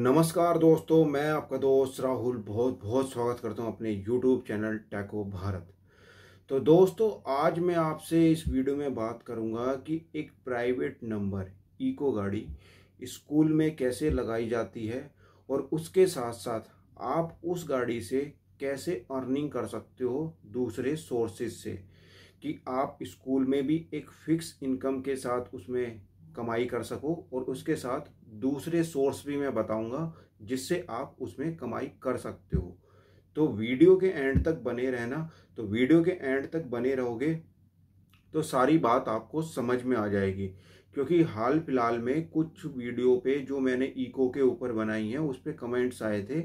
नमस्कार दोस्तों मैं आपका दोस्त राहुल बहुत बहुत स्वागत करता हूं अपने यूट्यूब चैनल टैको भारत तो दोस्तों आज मैं आपसे इस वीडियो में बात करूंगा कि एक प्राइवेट नंबर इको गाड़ी स्कूल में कैसे लगाई जाती है और उसके साथ साथ आप उस गाड़ी से कैसे अर्निंग कर सकते हो दूसरे सोर्सेज से कि आप स्कूल में भी एक फिक्स इनकम के साथ उसमें कमाई कर सको और उसके साथ दूसरे सोर्स भी मैं बताऊंगा जिससे आप उसमें कमाई कर सकते हो तो वीडियो के एंड तक बने रहना तो वीडियो के एंड तक बने रहोगे तो सारी बात आपको समझ में आ जाएगी क्योंकि हाल फिलहाल में कुछ वीडियो पे जो मैंने इको के ऊपर बनाई हैं उस पर कमेंट्स आए थे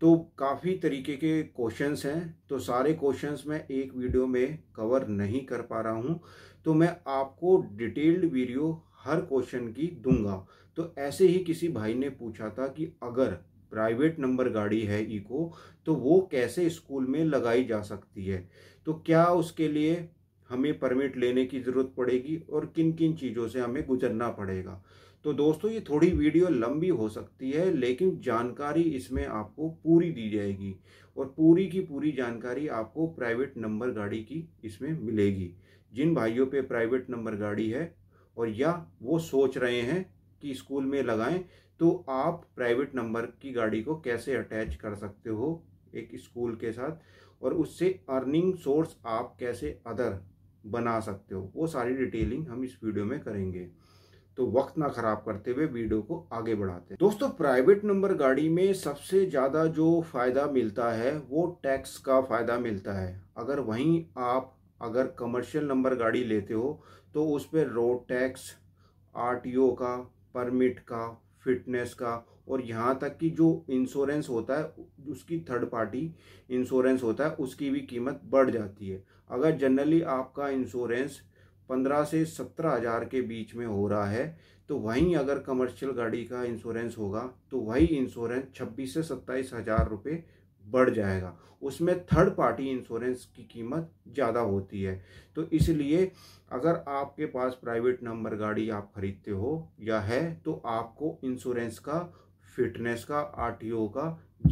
तो काफ़ी तरीके के क्वेश्चंस हैं तो सारे क्वेश्चंस मैं एक वीडियो में कवर नहीं कर पा रहा हूँ तो मैं आपको डिटेल्ड वीडियो हर क्वेश्चन की दूंगा तो ऐसे ही किसी भाई ने पूछा था कि अगर प्राइवेट नंबर गाड़ी है इको तो वो कैसे स्कूल में लगाई जा सकती है तो क्या उसके लिए हमें परमिट लेने की ज़रूरत पड़ेगी और किन किन चीज़ों से हमें गुजरना पड़ेगा तो दोस्तों ये थोड़ी वीडियो लंबी हो सकती है लेकिन जानकारी इसमें आपको पूरी दी जाएगी और पूरी की पूरी जानकारी आपको प्राइवेट नंबर गाड़ी की इसमें मिलेगी जिन भाइयों पे प्राइवेट नंबर गाड़ी है और या वो सोच रहे हैं की स्कूल में लगाएं तो आप प्राइवेट नंबर की गाड़ी को कैसे अटैच कर सकते हो एक स्कूल के साथ और उससे अर्निंग सोर्स आप कैसे अदर बना सकते हो वो सारी डिटेलिंग हम इस वीडियो में करेंगे तो वक्त ना ख़राब करते हुए वीडियो को आगे बढ़ाते हैं दोस्तों प्राइवेट नंबर गाड़ी में सबसे ज़्यादा जो फ़ायदा मिलता है वो टैक्स का फ़ायदा मिलता है अगर वहीं आप अगर कमर्शियल नंबर गाड़ी लेते हो तो उस पर रोड टैक्स आर का परमिट का फिटनेस का और यहाँ तक कि जो इंश्योरेंस होता है उसकी थर्ड पार्टी इंश्योरेंस होता है उसकी भी कीमत बढ़ जाती है अगर जनरली आपका इंश्योरेंस पंद्रह से सत्रह हज़ार के बीच में हो रहा है तो वहीं अगर कमर्शियल गाड़ी का इंश्योरेंस होगा तो वही इंश्योरेंस छब्बीस से सत्ताईस हज़ार रुपये बढ़ जाएगा उसमें थर्ड पार्टी इंश्योरेंस की कीमत ज़्यादा होती है तो इसलिए अगर आपके पास प्राइवेट नंबर गाड़ी आप खरीदते हो या है तो आपको इंश्योरेंस का फिटनेस का आरटीओ का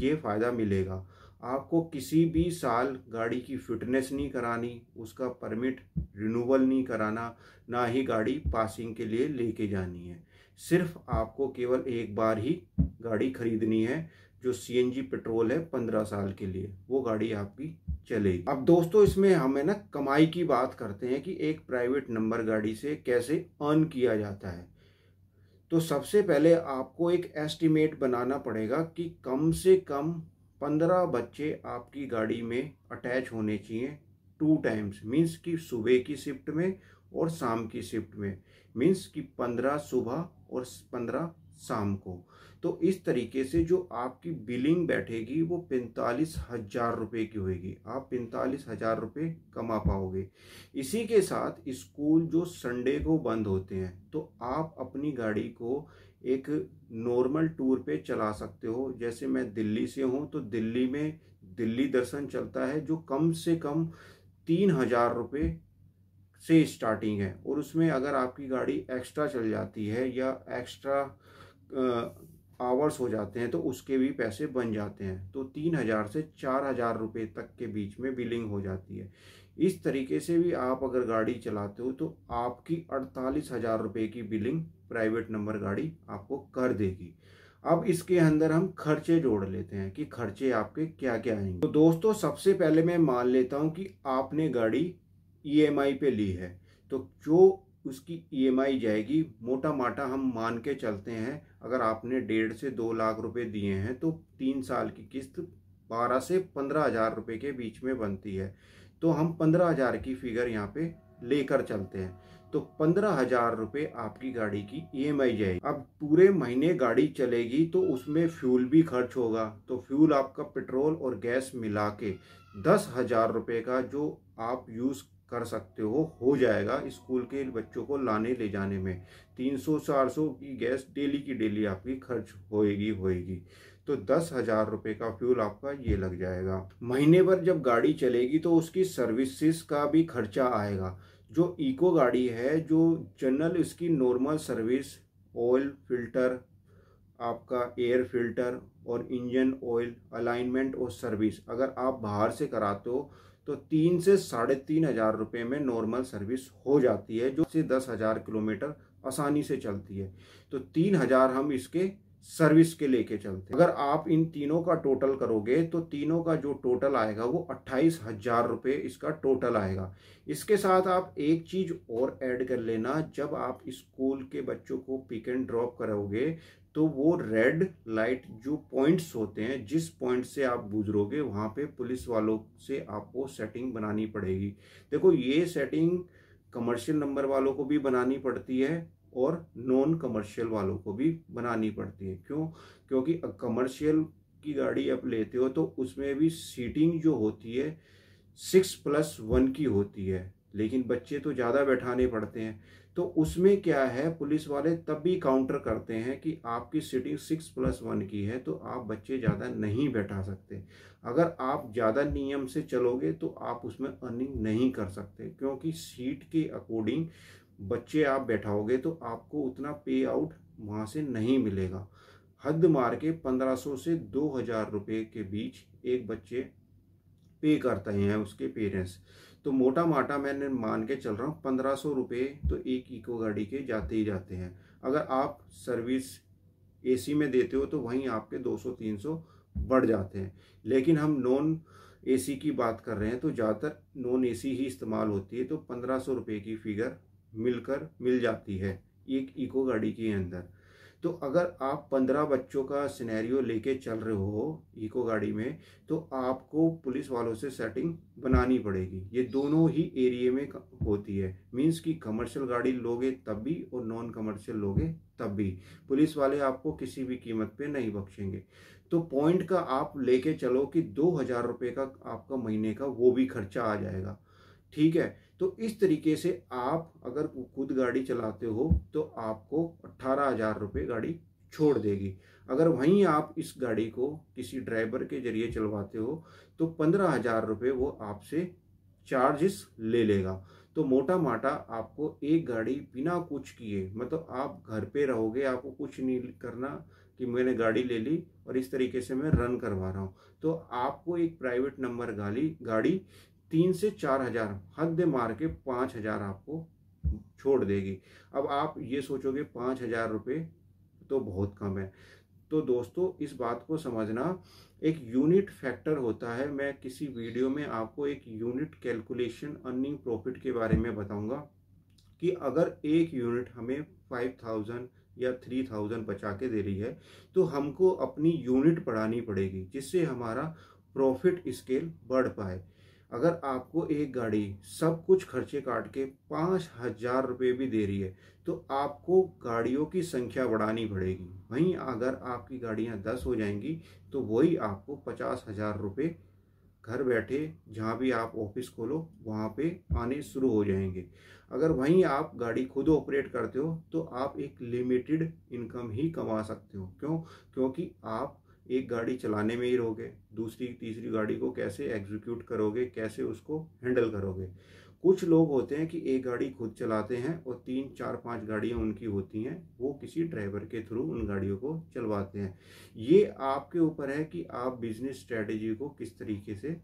ये फ़ायदा मिलेगा आपको किसी भी साल गाड़ी की फिटनेस नहीं करानी उसका परमिट रिन्यूअल नहीं कराना ना ही गाड़ी पासिंग के लिए लेके जानी है सिर्फ आपको केवल एक बार ही गाड़ी खरीदनी है जो सी पेट्रोल है पंद्रह साल के लिए वो गाड़ी आपकी चलेगी अब दोस्तों इसमें हमें ना कमाई की बात करते हैं कि एक प्राइवेट नंबर गाड़ी से कैसे अर्न किया जाता है तो सबसे पहले आपको एक एस्टिमेट बनाना पड़ेगा कि कम से कम पंद्रह बच्चे आपकी गाड़ी में अटैच होने चाहिए टू टाइम्स मीन्स कि सुबह की शिफ्ट में और शाम की शिफ्ट में मीन्स कि पंद्रह सुबह और पंद्रह शाम को तो इस तरीके से जो आपकी बिलिंग बैठेगी वो पैंतालीस हजार रुपये की होगी आप पैंतालीस हजार रुपये कमा पाओगे इसी के साथ स्कूल जो संडे को बंद होते हैं तो आप अपनी गाड़ी को एक नॉर्मल टूर पे चला सकते हो जैसे मैं दिल्ली से हूँ तो दिल्ली में दिल्ली दर्शन चलता है जो कम से कम तीन हजार रुपये से स्टार्टिंग है और उसमें अगर आपकी गाड़ी एक्स्ट्रा चल जाती है या एक्स्ट्रा आवर्स हो जाते हैं तो उसके भी पैसे बन जाते हैं तो तीन हज़ार से चार हज़ार रुपये तक के बीच में बिलिंग हो जाती है इस तरीके से भी आप अगर गाड़ी चलाते हो तो आपकी अड़तालीस हज़ार रुपये की बिलिंग प्राइवेट नंबर गाड़ी आपको कर देगी अब इसके अंदर हम खर्चे जोड़ लेते हैं कि खर्चे आपके क्या क्या आएंगे तो दोस्तों सबसे पहले मैं मान लेता हूं कि आपने गाड़ी ईएमआई e पे ली है तो जो उसकी ईएमआई e जाएगी मोटा माटा हम मान के चलते हैं अगर आपने डेढ़ से दो लाख रुपए दिए हैं तो तीन साल की किस्त बारह से पंद्रह हज़ार रुपये के बीच में बनती है तो हम पंद्रह हज़ार की फिगर यहाँ पे लेकर चलते हैं तो पंद्रह हजार रुपये आपकी गाड़ी की ई एम आई जाएगी अब पूरे महीने गाड़ी चलेगी तो उसमें फ्यूल भी खर्च होगा तो फ्यूल आपका पेट्रोल और गैस मिला के दस हजार रुपये का जो आप यूज़ कर सकते हो हो जाएगा स्कूल के बच्चों को लाने ले जाने में 300-400 की गैस डेली की डेली आपकी खर्च होएगी होएगी तो दस हज़ार रुपये का फ्यूल आपका ये लग जाएगा महीने भर जब गाड़ी चलेगी तो उसकी सर्विसेज का भी खर्चा आएगा जो इको गाड़ी है जो जनरल इसकी नॉर्मल सर्विस ऑयल फिल्टर आपका एयर फिल्टर और इंजन ऑयल अलाइनमेंट और सर्विस अगर आप बाहर से कराते हो तो तीन से साढ़े तीन हजार रुपये में नॉर्मल सर्विस हो जाती है जो से दस हज़ार किलोमीटर आसानी से चलती है तो तीन हज़ार हम इसके सर्विस के लेके चलते अगर आप इन तीनों का टोटल करोगे तो तीनों का जो टोटल आएगा वो अट्ठाईस हजार रुपये इसका टोटल आएगा इसके साथ आप एक चीज़ और ऐड कर लेना जब आप स्कूल के बच्चों को पिक एंड ड्रॉप करोगे तो वो रेड लाइट जो पॉइंट्स होते हैं जिस पॉइंट से आप गुजरोगे वहाँ पे पुलिस वालों से आपको सेटिंग बनानी पड़ेगी देखो ये सेटिंग कमर्शियल नंबर वालों को भी बनानी पड़ती है और नॉन कमर्शियल वालों को भी बनानी पड़ती है क्यों क्योंकि कमर्शियल की गाड़ी आप लेते हो तो उसमें भी सीटिंग जो होती है सिक्स प्लस वन की होती है लेकिन बच्चे तो ज़्यादा बैठाने पड़ते हैं तो उसमें क्या है पुलिस वाले तब भी काउंटर करते हैं कि आपकी सीटिंग सिक्स प्लस वन की है तो आप बच्चे ज़्यादा नहीं बैठा सकते अगर आप ज़्यादा नियम से चलोगे तो आप उसमें अर्निंग नहीं कर सकते क्योंकि सीट के अकॉर्डिंग बच्चे आप बैठाओगे तो आपको उतना पे आउट वहाँ से नहीं मिलेगा हद मार के पंद्रह सौ से दो हज़ार रुपये के बीच एक बच्चे पे करते हैं उसके पेरेंट्स तो मोटा माटा मैंने मान के चल रहा हूँ पंद्रह सौ रुपये तो एक इको गाड़ी के जाते ही जाते हैं अगर आप सर्विस एसी में देते हो तो वहीं आपके 200-300 बढ़ जाते हैं लेकिन हम नॉन एसी की बात कर रहे हैं तो ज़्यादातर नॉन एसी ही इस्तेमाल होती है तो पंद्रह सौ रुपये की फिगर मिलकर मिल जाती है एक इको गाड़ी के अंदर तो अगर आप पंद्रह बच्चों का सिनेरियो लेके चल रहे हो इको गाड़ी में तो आपको पुलिस वालों से सेटिंग बनानी पड़ेगी ये दोनों ही एरिए में होती है मीन्स कि कमर्शियल गाड़ी लोगे तब भी और नॉन कमर्शियल लोगे तब भी पुलिस वाले आपको किसी भी कीमत पे नहीं बख्शेंगे तो पॉइंट का आप लेके चलो कि दो हज़ार रुपये का आपका महीने का वो भी खर्चा आ जाएगा ठीक है तो इस तरीके से आप अगर खुद गाड़ी चलाते हो तो आपको अट्ठारह हज़ार रुपये गाड़ी छोड़ देगी अगर वहीं आप इस गाड़ी को किसी ड्राइवर के जरिए चलवाते हो तो पंद्रह हज़ार रुपये वो आपसे चार्जेस ले लेगा तो मोटा माटा आपको एक गाड़ी बिना कुछ किए मतलब आप घर पे रहोगे आपको कुछ नहीं करना कि मैंने गाड़ी ले ली और इस तरीके से मैं रन करवा रहा हूँ तो आपको एक प्राइवेट नंबर गाली गाड़ी तीन से चार हजार हद मार के पाँच हजार आपको छोड़ देगी अब आप ये सोचोगे पाँच हजार रुपये तो बहुत कम है तो दोस्तों इस बात को समझना एक यूनिट फैक्टर होता है मैं किसी वीडियो में आपको एक यूनिट कैलकुलेशन अर्निंग प्रॉफिट के बारे में बताऊंगा कि अगर एक यूनिट हमें फाइव थाउजेंड या थ्री थाउजेंड बचा के दे रही है तो हमको अपनी यूनिट बढ़ानी पड़ेगी जिससे हमारा प्रॉफिट स्केल बढ़ पाए अगर आपको एक गाड़ी सब कुछ खर्चे काट के पाँच हजार रुपये भी दे रही है तो आपको गाड़ियों की संख्या बढ़ानी पड़ेगी वहीं अगर आपकी गाड़ियाँ दस हो जाएंगी तो वही आपको पचास हजार रुपये घर बैठे जहाँ भी आप ऑफिस खोलो वहाँ पे आने शुरू हो जाएंगे अगर वहीं आप गाड़ी खुद ऑपरेट करते हो तो आप एक लिमिटेड इनकम ही कमा सकते हो क्यों क्योंकि आप एक गाड़ी चलाने में ही रहोगे दूसरी तीसरी गाड़ी को कैसे एग्जीक्यूट करोगे कैसे उसको हैंडल करोगे कुछ लोग होते हैं कि एक गाड़ी खुद चलाते हैं और तीन चार पांच गाड़ियां उनकी होती हैं वो किसी ड्राइवर के थ्रू उन गाड़ियों को चलवाते हैं ये आपके ऊपर है कि आप बिजनेस स्ट्रेटजी को किस तरीके से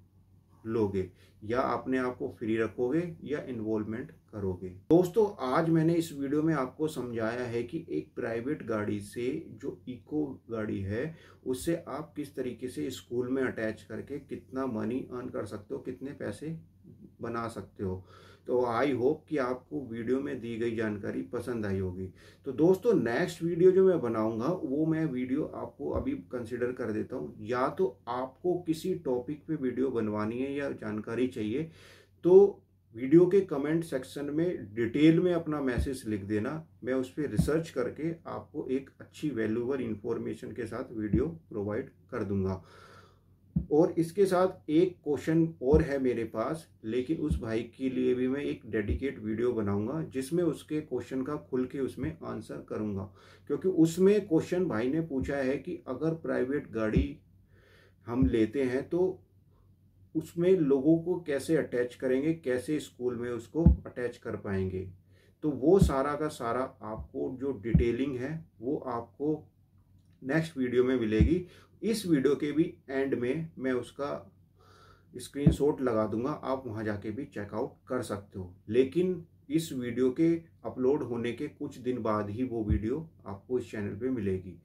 लोगे या अपने आप को फ्री रखोगे या इन्वॉल्वमेंट करोगे दोस्तों आज मैंने इस वीडियो में आपको समझाया है कि एक प्राइवेट गाड़ी से जो इको गाड़ी है उससे आप किस तरीके से स्कूल में अटैच करके कितना मनी अर्न कर सकते हो कितने पैसे बना सकते हो तो आई होप कि आपको वीडियो में दी गई जानकारी पसंद आई होगी तो दोस्तों नेक्स्ट वीडियो जो मैं बनाऊंगा वो मैं वीडियो आपको अभी कंसिडर कर देता हूँ या तो आपको किसी टॉपिक पे वीडियो बनवानी है या जानकारी चाहिए तो वीडियो के कमेंट सेक्शन में डिटेल में अपना मैसेज लिख देना मैं उस पर रिसर्च करके आपको एक अच्छी वैल्यूबल इंफॉर्मेशन के साथ वीडियो प्रोवाइड कर दूंगा और इसके साथ एक क्वेश्चन और है मेरे पास लेकिन उस भाई के लिए भी मैं एक डेडिकेट वीडियो बनाऊंगा जिसमें उसके क्वेश्चन का खुल के उसमें आंसर करूंगा क्योंकि उसमें क्वेश्चन भाई ने पूछा है कि अगर प्राइवेट गाड़ी हम लेते हैं तो उसमें लोगों को कैसे अटैच करेंगे कैसे स्कूल में उसको अटैच कर पाएंगे तो वो सारा का सारा आपको जो डिटेलिंग है वो आपको नेक्स्ट वीडियो में मिलेगी इस वीडियो के भी एंड में मैं उसका स्क्रीनशॉट लगा दूंगा आप वहां जाके भी चेकआउट कर सकते हो लेकिन इस वीडियो के अपलोड होने के कुछ दिन बाद ही वो वीडियो आपको इस चैनल पे मिलेगी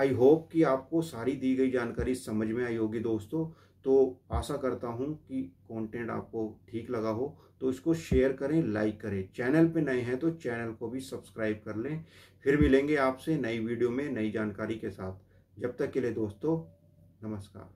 आई होप कि आपको सारी दी गई जानकारी समझ में आई होगी दोस्तों तो आशा करता हूँ कि कंटेंट आपको ठीक लगा हो तो इसको शेयर करें लाइक करें चैनल पे नए हैं तो चैनल को भी सब्सक्राइब कर लें फिर मिलेंगे आपसे नई वीडियो में नई जानकारी के साथ जब तक के लिए दोस्तों नमस्कार